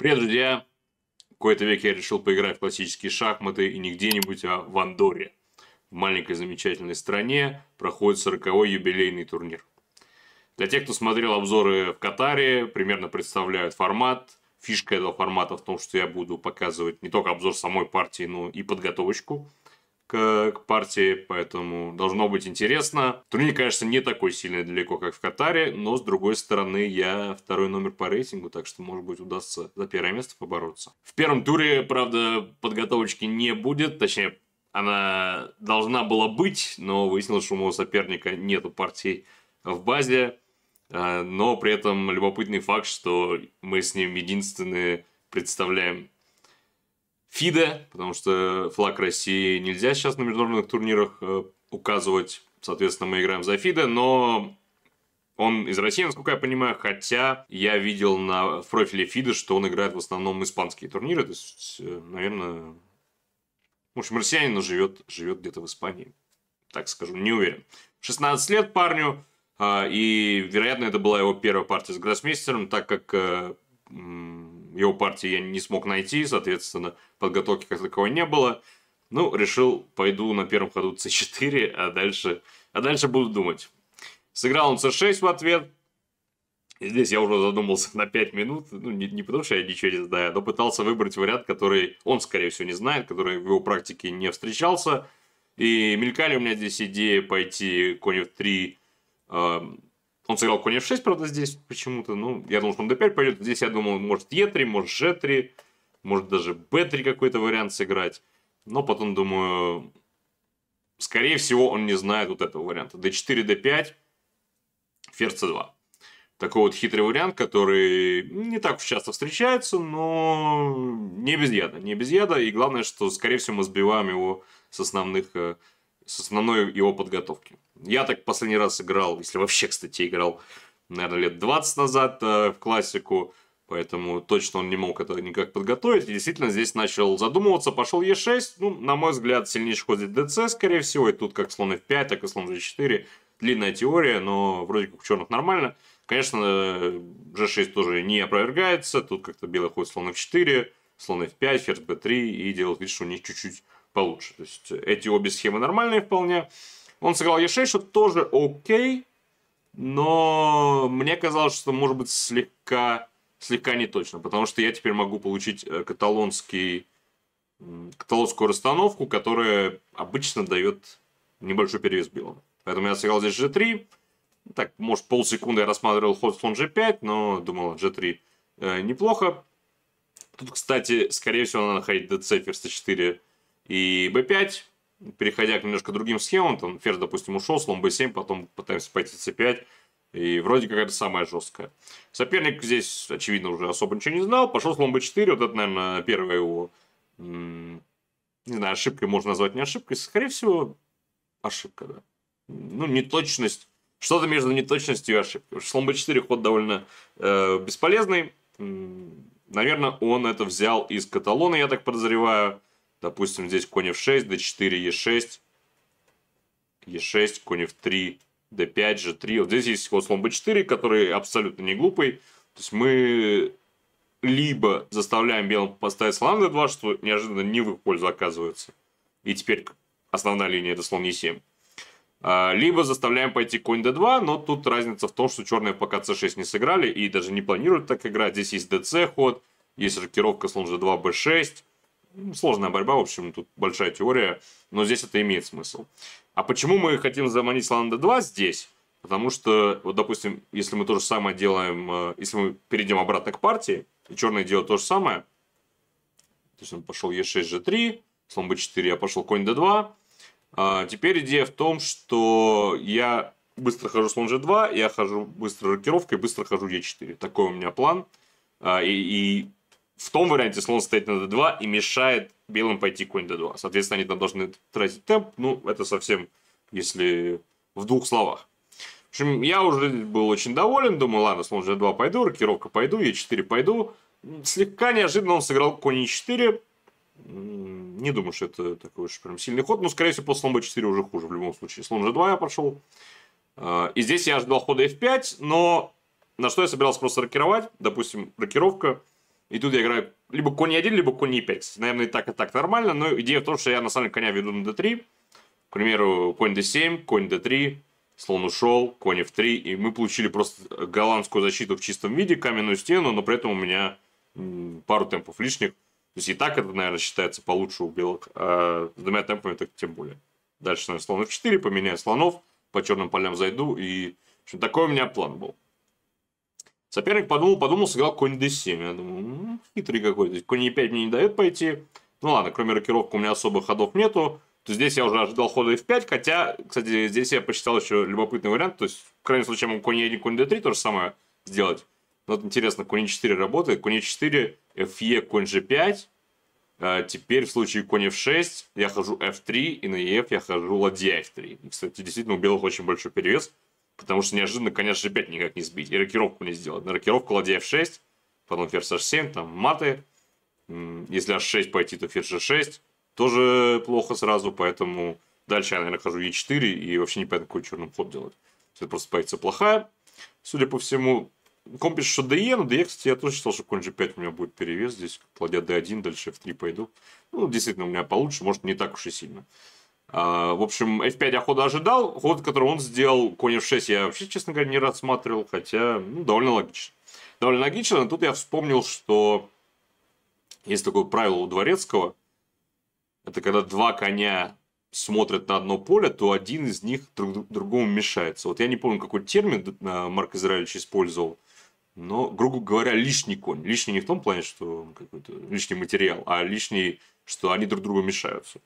Привет, друзья! Какой-то век я решил поиграть в классические шахматы и не где-нибудь, а в Андоре. В маленькой замечательной стране проходит 40-й юбилейный турнир. Для тех, кто смотрел обзоры в Катаре, примерно представляют формат. Фишка этого формата в том, что я буду показывать не только обзор самой партии, но и подготовочку к, к партии, поэтому должно быть интересно. Турнир, конечно, не такой сильный далеко, как в Катаре, но, с другой стороны, я второй номер по рейтингу, так что, может быть, удастся за первое место побороться. В первом туре, правда, подготовочки не будет, точнее, она должна была быть, но выяснилось, что у моего соперника нету партий в базе. А, но при этом любопытный факт, что мы с ним единственные представляем ФИДе, потому что флаг России нельзя сейчас на международных турнирах э, указывать. Соответственно, мы играем за ФИДе, но он из России, насколько я понимаю, хотя я видел на, в профиле Фида, что он играет в основном испанские турниры. То есть, э, наверное, в общем, россиянин, но живет, живет где-то в Испании. Так скажу, не уверен. 16 лет парню, а, и, вероятно, это была его первая партия с гроссмейстером, так как э, его партии я не смог найти, соответственно, подготовки как таковой не было. Ну, решил, пойду на первом ходу c4, а дальше, а дальше буду думать. Сыграл он c6 в ответ. И здесь я уже задумался на 5 минут, ну, не, не потому что я ничего не знаю, но пытался выбрать вариант, который он, скорее всего, не знает, который в его практике не встречался. И мелькали у меня здесь идеи пойти конь в 3, он сыграл конь f6, правда, здесь почему-то. Ну, я думал, что он d5 пойдет. Здесь я думал, может e3, может g3, может даже b3 какой-то вариант сыграть. Но потом думаю, скорее всего, он не знает вот этого варианта. d4, d5, ферзь c2. Такой вот хитрый вариант, который не так часто встречается, но не без яда. Не без яда. И главное, что, скорее всего, мы сбиваем его с основных э, с основной его подготовки. Я так последний раз играл, если вообще, кстати, играл, наверное, лет 20 назад э, в классику, поэтому точно он не мог это никак подготовить. И действительно, здесь начал задумываться, пошел Е6, ну, на мой взгляд, сильнейший ход здесь ДЦ, скорее всего, и тут как слон F5, так и слон G4. Длинная теория, но вроде как у черных нормально. Конечно, G6 тоже не опровергается, тут как-то белый ходит слон F4, слон F5, ферзь B3, и делает вид, что у них чуть-чуть получше. То есть эти обе схемы нормальные вполне. Он сыграл Е6, что тоже окей, но мне казалось, что может быть слегка, слегка не точно, потому что я теперь могу получить э, каталонский, каталонскую расстановку, которая обычно дает небольшой перевес белым. Поэтому я сыграл здесь G3. Так, может, полсекунды я рассматривал ход слон G5, но думал, G3 э, неплохо. Тут, кстати, скорее всего, надо находить dc ферзь 4 и b5, переходя к немножко другим схемам, там ферзь, допустим, ушел, слон b7, потом пытаемся пойти c5, и вроде как это самая жесткая. Соперник здесь, очевидно, уже особо ничего не знал, пошел слон b4, вот это, наверное, первая его, не знаю, ошибкой можно назвать не ошибкой, скорее всего, ошибка, да. Ну, неточность, что-то между неточностью и ошибкой. Слон b4 ход довольно э, бесполезный, наверное, он это взял из Каталона, я так подозреваю, Допустим, здесь конь f6, d4, e6, e6, конь f3, d5, g3. Вот здесь есть ход слон b4, который абсолютно не глупый. То есть мы либо заставляем белым поставить слон d2, что неожиданно не в их пользу оказывается. И теперь основная линия это слон e7. А, либо заставляем пойти конь d2, но тут разница в том, что черные пока c6 не сыграли и даже не планируют так играть. Здесь есть dc ход, есть рокировка слон g2, b6. Ну, сложная борьба, в общем, тут большая теория, но здесь это имеет смысл. А почему мы хотим заманить Ланда 2 здесь? Потому что, вот, допустим, если мы то же самое делаем, э, если мы перейдем обратно к партии, и черный делает то же самое, то есть он пошел e6, g3, слон b4, я пошел конь d2. А теперь идея в том, что я быстро хожу слон g2, я хожу быстро рокировкой, быстро хожу e4. Такой у меня план. А, и, и в том варианте слон стоит на d2 и мешает белым пойти конь d2. Соответственно, они там должны тратить темп. Ну, это совсем, если в двух словах. В общем, я уже был очень доволен. Думаю, ладно, слон g2 пойду, рокировка пойду, e4 пойду. Слегка неожиданно он сыграл конь e4. Не думаю, что это такой уж прям сильный ход. Но, ну, скорее всего, после слона b4 уже хуже в любом случае. Слон g2 я пошел. А, и здесь я ожидал хода f5, но на что я собирался просто рокировать. Допустим, рокировка – и тут я играю либо конь e1, либо конь e5. Наверное, и так, и так нормально, но идея в том, что я на самом деле коня веду на d3. К примеру, конь d7, конь d3, слон ушел, конь f3, и мы получили просто голландскую защиту в чистом виде, каменную стену, но при этом у меня пару темпов лишних. То есть и так это, наверное, считается получше у белок. А с двумя темпами так тем более. Дальше, наверное, слон f4, поменяю слонов, по черным полям зайду, и в общем, такой у меня план был. Соперник подумал, подумал, сыграл конь d7. Я думаю, ну, хитрый какой-то. Конь e5 мне не дает пойти. Ну ладно, кроме рокировки у меня особых ходов нету. То здесь я уже ожидал хода f5, хотя, кстати, здесь я посчитал еще любопытный вариант. То есть, в крайнем случае, я могу конь e1, конь d3 то же самое сделать. Но вот интересно, конь e4 работает. Конь e4, fe, конь g5. А теперь в случае конь f6 я хожу f3, и на ef я хожу ладья f3. И, кстати, действительно у белых очень большой перевес. Потому что неожиданно конечно, G5 никак не сбить и рокировку не сделать. На рокировку ладья F6, потом ферзь H7, там маты. Если H6 пойти, то ферзь h 6 Тоже плохо сразу, поэтому дальше я, наверное, хожу E4 и вообще не понятно, какой черный ход делать. Это просто позиция плохая. Судя по всему, ком пишет, что DE, но DE, кстати, я тоже считал, что конь G5 у меня будет перевес здесь. Ладья D1, дальше F3 пойду. Ну, действительно, у меня получше, может, не так уж и сильно. А, в общем, F5 я хода ожидал. Ход, который он сделал, конь F6, я вообще, честно говоря, не рассматривал, хотя ну, довольно логично. Довольно логично, но тут я вспомнил, что есть такое правило у Дворецкого. Это когда два коня смотрят на одно поле, то один из них друг другому мешается. Вот я не помню, какой термин э, Марк Израильевич использовал, но, грубо говоря, лишний конь. Лишний не в том плане, что какой-то лишний материал, а лишний, что они друг другу мешаются.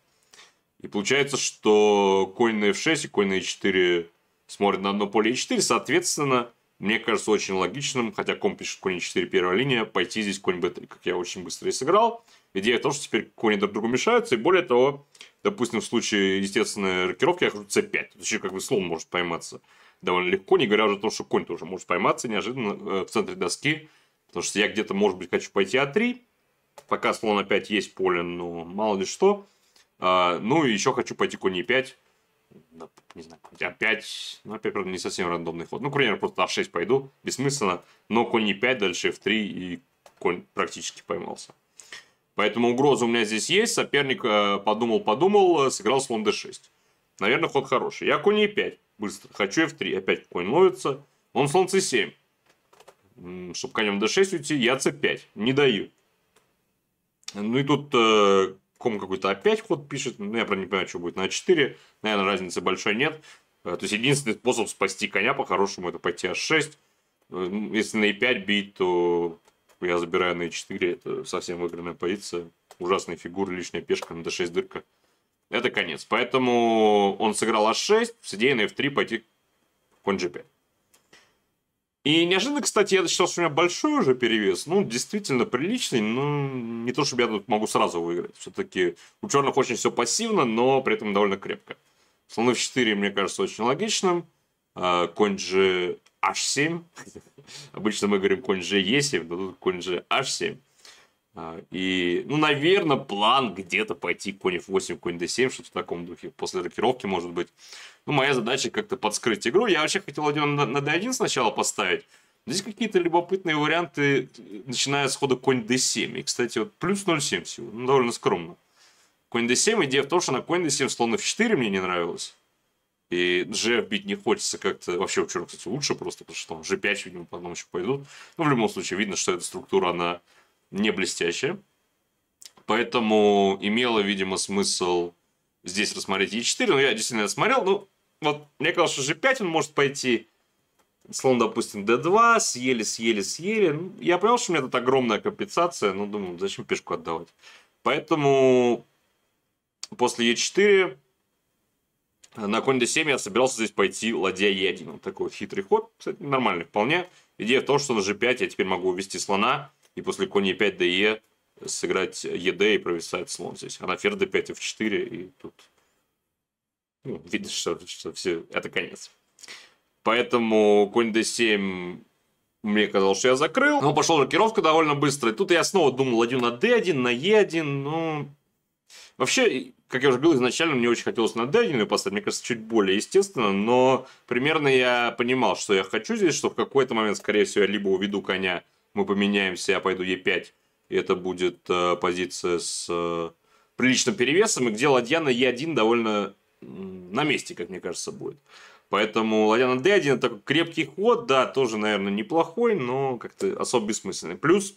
И получается, что конь на f6 и конь на e4 смотрят на одно поле e4. Соответственно, мне кажется очень логичным, хотя комп пишет конь e4 первая линия, пойти здесь конь b3, как я очень быстро и сыграл. Идея в том, что теперь кони друг другу мешаются, и более того, допустим, в случае естественной рокировки я хожу c5. Тут еще как бы слон может пойматься довольно легко, не говоря уже о том, что конь тоже может пойматься неожиданно э, в центре доски, потому что я где-то, может быть, хочу пойти а3, пока слон опять есть поле, но мало ли что – а, ну и еще хочу пойти конь e5. Ну, не знаю, а ну опять, правда, не совсем рандомный ход. Ну, к примеру, просто а6 пойду, бессмысленно. Но конь e5, дальше f3, и конь практически поймался. Поэтому угроза у меня здесь есть. Соперник подумал-подумал, э, э, сыграл слон d6. Наверное, ход хороший. Я конь e5, быстро. Хочу f3, опять конь ловится. Он слон c7. Чтобы конем d6 уйти, я c5. Не даю. Ну и тут э, Ком какой-то опять ход пишет. Ну, я про не понимаю, что будет на А4. Наверное, разницы большой нет. Э, то есть, единственный способ спасти коня по-хорошему, это пойти А6. Э, ну, если на E5 а бить, то я забираю на E4. А это совсем выигранная позиция. ужасная фигура, лишняя пешка на D6 дырка. Это конец. Поэтому он сыграл А6 с идеей на F3 пойти конь G5. И неожиданно, кстати, я считал, что у меня большой уже перевес. Ну, действительно приличный, но не то, чтобы я тут могу сразу выиграть. Все-таки у черных очень все пассивно, но при этом довольно крепко. Слон f4, мне кажется, очень логичным. А, конь же h7. Обычно мы говорим конь g e7, но тут конь же h7. А, и, ну, наверное, план где-то пойти конь F8, конь D7, что-то в таком духе, после рокировки, может быть. Ну, моя задача как-то подскрыть игру. Я вообще хотел один на D1 сначала поставить. Здесь какие-то любопытные варианты, начиная с хода конь D7. И, кстати, вот плюс 0,7 всего, ну, довольно скромно. Конь D7, идея в том, что на конь D7 слон F4 мне не нравилось. И g бить не хочется как-то. Вообще у черных, кстати, лучше просто, потому что там G5, видимо, потом еще пойдут. Ну, в любом случае, видно, что эта структура, она не блестящая. Поэтому имело, видимо, смысл здесь рассмотреть Е4. Но ну, я действительно смотрел. Ну, вот, мне казалось, что G5 он может пойти, слон, допустим, D2, съели, съели, съели. Ну, я понял, что у меня тут огромная компенсация, но ну, думаю, зачем пешку отдавать. Поэтому после Е4 на конь d7 я собирался здесь пойти ладья e1. Вот такой вот хитрый ход, кстати, нормальный вполне. Идея в том, что на g5 я теперь могу увести слона, и после коней 5 ДЕ сыграть ЕД и провисает слон здесь. А на ферзь d5 f4 и тут ну, видишь, что, что все, это конец. Поэтому конь d7 мне казалось, что я закрыл. Но пошел рокировка довольно быстро. И тут я снова думал, ладью на d1, на e1, ну... Вообще, как я уже говорил, изначально мне очень хотелось на d1 ее поставить, мне кажется, чуть более естественно, но примерно я понимал, что я хочу здесь, что в какой-то момент, скорее всего, я либо уведу коня мы поменяемся, я пойду Е5, и это будет э, позиция с э, приличным перевесом, и где ладья на Е1 довольно на месте, как мне кажется, будет. Поэтому ладья на D1 такой крепкий ход, да, тоже, наверное, неплохой, но как-то особо бессмысленный. Плюс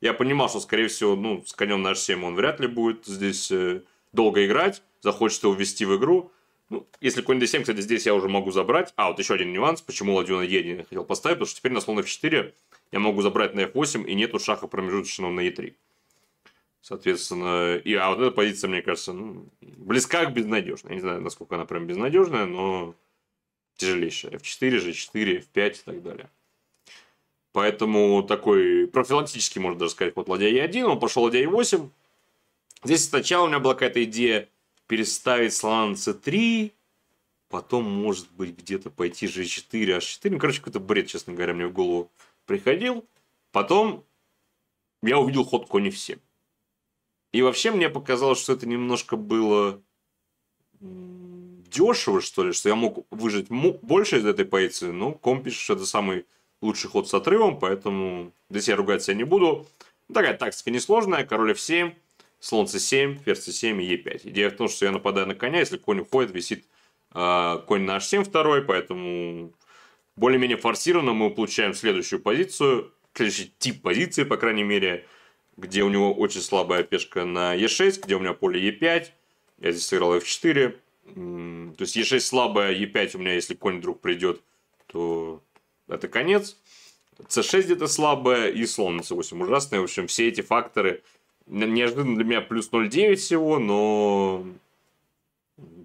я понимал, что, скорее всего, ну, с конем на H7 он вряд ли будет здесь э, долго играть, захочет его ввести в игру. Ну, если конь D7, кстати, здесь я уже могу забрать. А, вот еще один нюанс, почему ладью на е 1 я хотел поставить, потому что теперь на слон F4 я могу забрать на f8 и нету шаха промежуточного на e3. Соответственно, и, а вот эта позиция, мне кажется, ну, близка к безнадежной. Я не знаю, насколько она прям безнадежная, но тяжелейшая. F4, G4, F5 и так далее. Поэтому такой профилактический, можно даже сказать, ход ладья e 1 он пошел ладья e 8 Здесь сначала у меня была какая-то идея переставить слона на c3, потом, может быть, где-то пойти g4, e h4. Ну, короче, какой-то бред, честно говоря, мне в голову приходил, потом я увидел ходку не все. И вообще мне показалось, что это немножко было дешево, что ли, что я мог выжить больше из этой позиции, но ком пишет, это самый лучший ход с отрывом, поэтому здесь я ругать себя не буду. Такая тактика несложная, король f7, слон c7, ферзь c7 и e5. Идея в том, что я нападаю на коня, если конь уходит, висит э, конь на h7 второй, поэтому более-менее форсированно мы получаем следующую позицию, следующий тип позиции, по крайней мере, где у него очень слабая пешка на e6, где у меня поле e5, я здесь сыграл f4, то есть e6 слабая, e5 у меня, если конь вдруг придет, то это конец. c6 где-то слабая и слон на c8 ужасная. В общем, все эти факторы неожиданно для меня плюс 0,9 всего, но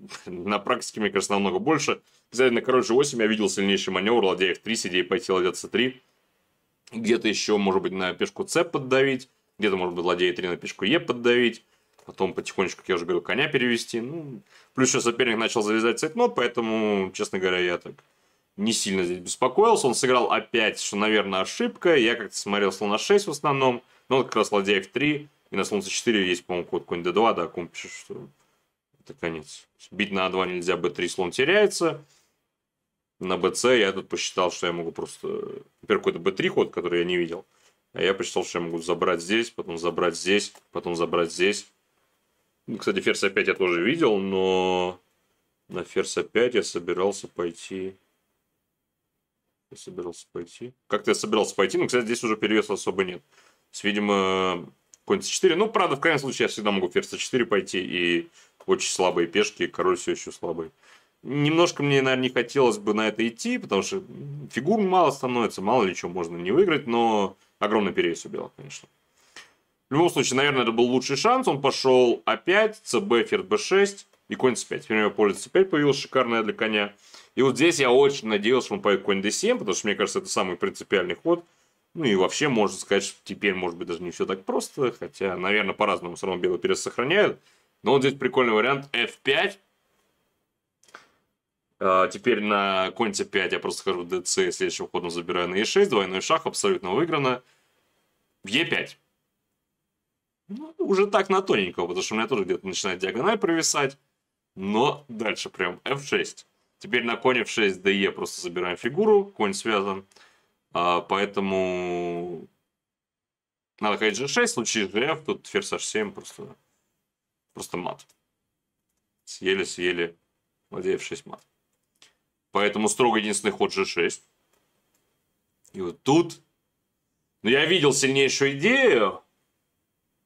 на практике, мне кажется, намного больше. Взяли на король g8, я видел сильнейший маневр, ладья f3, сидей пойти, ладья c3. Где-то еще, может быть, на пешку c поддавить, где-то, может быть, ладья e3 на пешку e поддавить. Потом потихонечку, как я уже говорил, коня перевести. Ну, плюс еще соперник начал залезать цейтнот, поэтому, честно говоря, я так не сильно здесь беспокоился. Он сыграл опять, что, наверное, ошибка. Я как-то смотрел слон на 6 в основном. Но ну, он как раз ладья f3. И на слон c4 есть, по-моему, ход конь d2, да, кум что это конец. Бить на А2 нельзя, Б3 слон теряется. На БЦ я тут посчитал, что я могу просто... Во-первых, какой-то Б3 ход, который я не видел. А я посчитал, что я могу забрать здесь, потом забрать здесь, потом забрать здесь. Ну, кстати, ферзь опять а я тоже видел, но на ферзь опять а я собирался пойти... Я собирался пойти... Как-то я собирался пойти, но, кстати, здесь уже перевеса особо нет. То есть, видимо, конь С 4 Ну, правда, в крайнем случае я всегда могу ферзь c4 пойти и очень слабые пешки, король все еще слабый. Немножко мне, наверное, не хотелось бы на это идти, потому что фигур мало становится, мало ли чего можно не выиграть, но огромный перевес у белых, конечно. В любом случае, наверное, это был лучший шанс. Он пошел опять, cb, ферд b6 и конь c5. Например, поле c5 появилось шикарное для коня. И вот здесь я очень надеялся, что он поедет конь d7, потому что, мне кажется, это самый принципиальный ход. Ну и вообще, можно сказать, что теперь, может быть, даже не все так просто, хотя, наверное, по-разному все равно белые перес сохраняют. Но ну, вот здесь прикольный вариант F5. А, теперь на конте 5 я просто хожу в DC, следующим ходом забираю на E6, двойной шах, абсолютно выиграно. e 5 Ну, уже так на тоненького, потому что у меня тоже где-то начинает диагональ провисать. Но дальше прям F6. Теперь на коне F6 DE просто забираем фигуру, конь связан. А, поэтому надо ходить G6, случае GF, тут ферзь H7 просто Просто мат. Съели-съели ладья f6 мат. Поэтому строго единственный ход g6. И вот тут... Ну, я видел сильнейшую идею.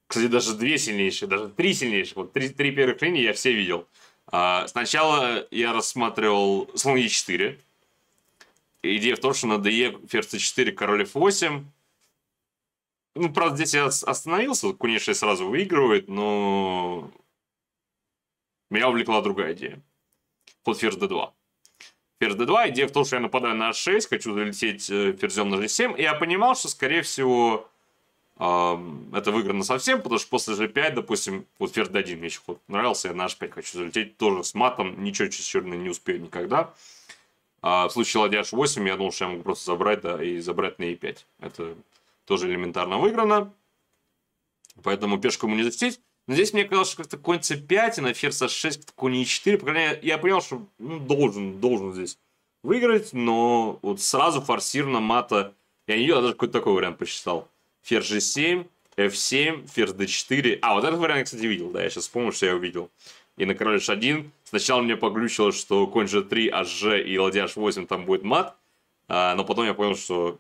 Кстати, даже две сильнейшие, даже три сильнейших. Вот три, три первых линии я все видел. А, сначала я рассматривал слон e4. Идея в том, что надо DE ферзь c4, король f8. Ну, правда, здесь я остановился. Кунь сразу выигрывает, но меня увлекла другая идея. Ход ферзь d2. Ферзь d2, идея в том, что я нападаю на h6, хочу залететь э, ферзем на g7, и я понимал, что, скорее всего, это выиграно совсем, потому что после g5, допустим, вот ферзь d1 мне еще ход нравился, я на h5 хочу залететь тоже с матом, ничего черный не успею никогда. А в случае ладья h8, я думал, что я могу просто забрать, да, и забрать на e5. Это тоже элементарно выиграно, поэтому пешку ему не защитить. Но здесь мне казалось, что как-то конца 5, и на ферзь а 6 как-то конь e4. По крайней мере, я понял, что ну, должен, должен здесь выиграть, но вот сразу форсированно мата. Я не видел, даже какой-то такой вариант посчитал. Ферзь g7, f7, ферзь d4. А, вот этот вариант я, кстати, видел, да, я сейчас вспомнил, что я его видел. И на король h1 сначала мне поглючило, что конь g3, hg а и ладья h8 там будет мат. А, но потом я понял, что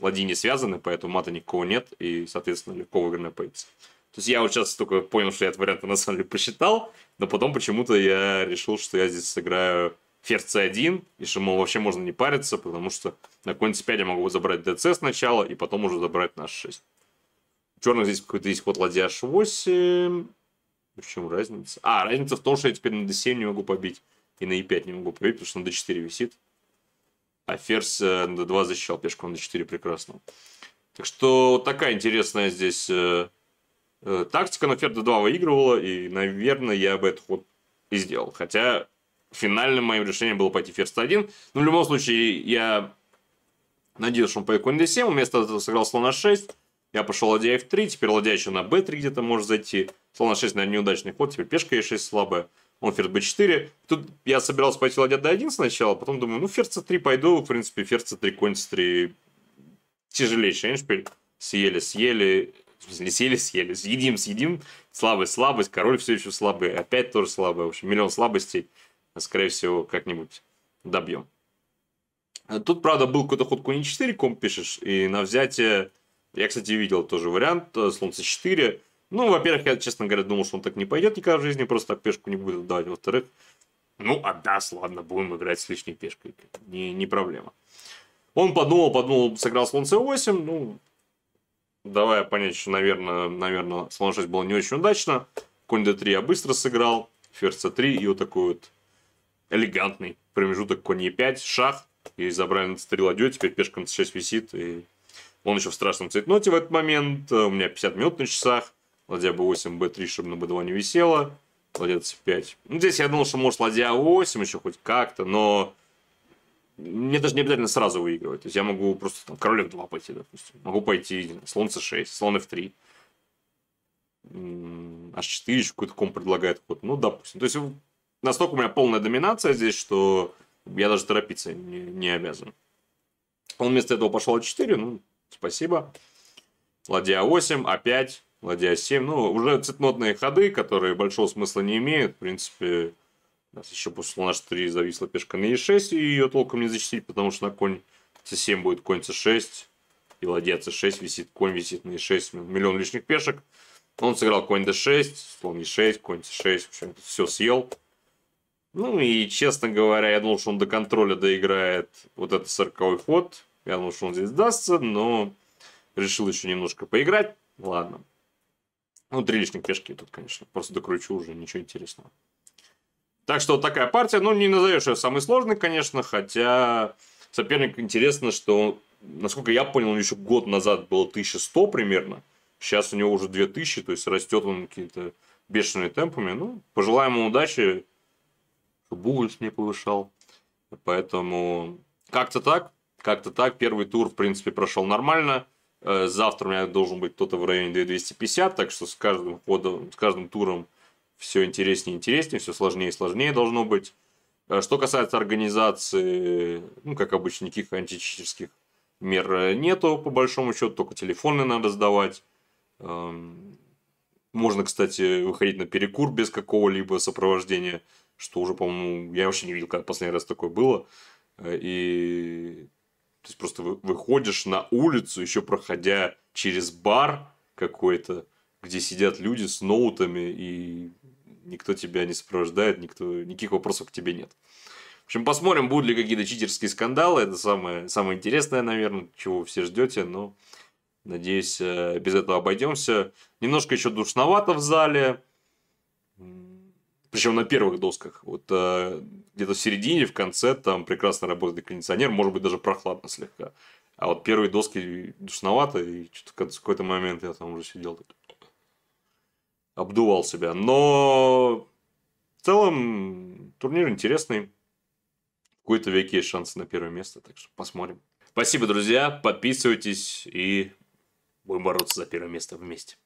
ладьи не связаны, поэтому мата никого нет, и, соответственно, легко выигранная позиция. То есть я вот сейчас только понял, что я этот вариант на самом деле посчитал, но потом почему-то я решил, что я здесь сыграю ферзь c1, и что, мол, вообще можно не париться, потому что на конь c5 я могу забрать dc сначала, и потом уже забрать на 6 Черных здесь какой-то есть ход ладья h8. В чем разница? А, разница в том, что я теперь на d7 не могу побить, и на e5 не могу побить, потому что на d4 висит. А ферзь э, на d2 защищал пешку, на d4 прекрасно. Так что вот такая интересная здесь э, Э, тактика ферда 2 выигрывала, и, наверное, я бы этот ход и сделал. Хотя финальным моим решением было пойти Ферст 1. Но ну, в любом случае, я надеюсь, что он пойдет конь d7, вместо этого сыграл слона 6. Я пошел ладья f3, теперь ладья еще на b3 где-то может зайти. Слон на 6, наверное, неудачный ход, теперь пешка e6 слабая. Он ферзь b4. Тут я собирался пойти ладья d1 сначала, а потом думаю, ну ферзь c3 пойду, в принципе, ферзь c3, конь c3. Тяжелейший эндшпиль. Съели, съели. Съели, съели. Съедим, съедим. Слабость, слабость. Король все еще слабый. Опять тоже слабый. В общем, миллион слабостей. А, скорее всего, как-нибудь добьем. А тут, правда, был какой-то ход конь 4 ком пишешь, и на взятие... Я, кстати, видел тоже вариант э, Солнце 4. Ну, во-первых, я, честно говоря, думал, что он так не пойдет никогда в жизни, просто так пешку не будет отдавать. Во-вторых, ну, отдаст, а ладно, будем играть с лишней пешкой. Не, не проблема. Он подумал, подумал, сыграл слон c8, ну, давая понять, что, наверное, наверное, слон было не очень удачно. Конь d3 я быстро сыграл, ферзь c3 и вот такой вот элегантный промежуток конь e5, шах. И забрали на c3 ладью, теперь пешка на c6 висит. И он еще в страшном цейтноте в этот момент. Э, у меня 50 минут на часах. Ладья b8, b3, чтобы на b2 не висело. Ладья c5. Ну, здесь я думал, что может ладья 8 еще хоть как-то, но мне даже не обязательно сразу выигрывать. То есть я могу просто там король f2 пойти, допустим. Могу пойти слон c6, слон f3. h4 еще какой-то ком предлагает ход. Ну, допустим. То есть настолько у меня полная доминация здесь, что я даже торопиться не, не обязан. Он вместо этого пошел а4, ну, спасибо. Ладья 8, а опять, а ладья 7. А ну, уже цветнотные ходы, которые большого смысла не имеют. В принципе, у нас еще после слона h3 зависла на e6, и ее толком не защитить, потому что на конь c7 будет конь c6, и ладья c6 висит, конь висит на e6, миллион лишних пешек. Он сыграл конь d6, слон e6, конь c6, в общем, все съел. Ну и, честно говоря, я думал, что он до контроля доиграет вот этот 40 ход. Я думал, что он здесь сдастся, но решил еще немножко поиграть. Ладно. Ну, три лишних пешки тут, конечно. Просто докручу уже, ничего интересного. Так что вот такая партия, ну не назовешь ее самой сложной, конечно, хотя соперник интересно, что, насколько я понял, он еще год назад было 1100 примерно, сейчас у него уже 2000, то есть растет он какими то бешеными темпами. Ну, пожелаем ему удачи, чтобы Угольс не повышал. Поэтому как-то так, как-то так. Первый тур, в принципе, прошел нормально. Э, завтра у меня должен быть кто-то в районе 250, так что с каждым ходом, с каждым туром все интереснее и интереснее, все сложнее и сложнее должно быть. Э, что касается организации, ну, как обычно, никаких античитерских мер э, нету, по большому счету, только телефоны надо сдавать. Эм, можно, кстати, выходить на перекур без какого-либо сопровождения, что уже, по-моему, я вообще не видел, когда последний раз такое было. Э, и то есть просто выходишь на улицу, еще проходя через бар какой-то, где сидят люди с ноутами и никто тебя не сопровождает, никто, никаких вопросов к тебе нет. В общем, посмотрим, будут ли какие-то читерские скандалы. Это самое, самое интересное, наверное, чего все ждете, но надеюсь, э, без этого обойдемся. Немножко еще душновато в зале. Причем на первых досках. Вот э, где-то в середине, в конце, там прекрасно работает кондиционер, может быть, даже прохладно слегка. А вот первые доски душновато, и что-то в какой-то момент я там уже сидел такой обдувал себя. Но в целом турнир интересный. В какой-то веке есть шансы на первое место, так что посмотрим. Спасибо, друзья. Подписывайтесь и будем бороться за первое место вместе.